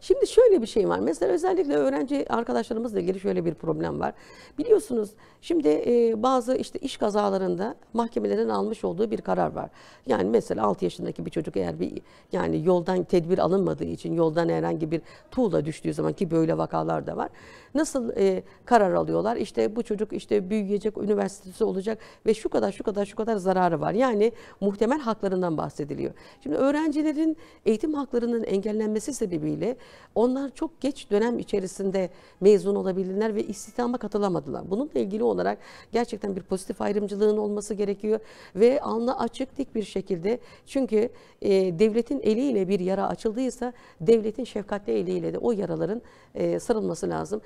Şimdi şöyle bir şey var. Mesela özellikle öğrenci arkadaşlarımızla ilgili şöyle bir problem var. Biliyorsunuz şimdi e, bazı işte iş kazalarında mahkemelerin almış olduğu bir karar var. Yani mesela 6 yaşındaki bir çocuk eğer bir yani yoldan tedbir alınmadığı için yoldan herhangi bir tuğla düştüğü zaman ki böyle vakalar da var. Nasıl e, karar alıyorlar? İşte bu çocuk işte büyüyecek, üniversitesi olacak ve şu kadar şu kadar şu kadar zararı var. Yani muhtemel haklarından bahsediliyor. Şimdi öğrencilerin eğitim haklarının engellenmesi sebebiyle onlar çok geç dönem içerisinde mezun olabildiler ve istihdama katılamadılar. Bununla ilgili olarak gerçekten bir pozitif ayrımcılığın olması gerekiyor ve alnı açık dik bir şekilde çünkü e, devletin eliyle bir yara açıldıysa devletin şefkatli eliyle de o yaraların e, sarılması lazım.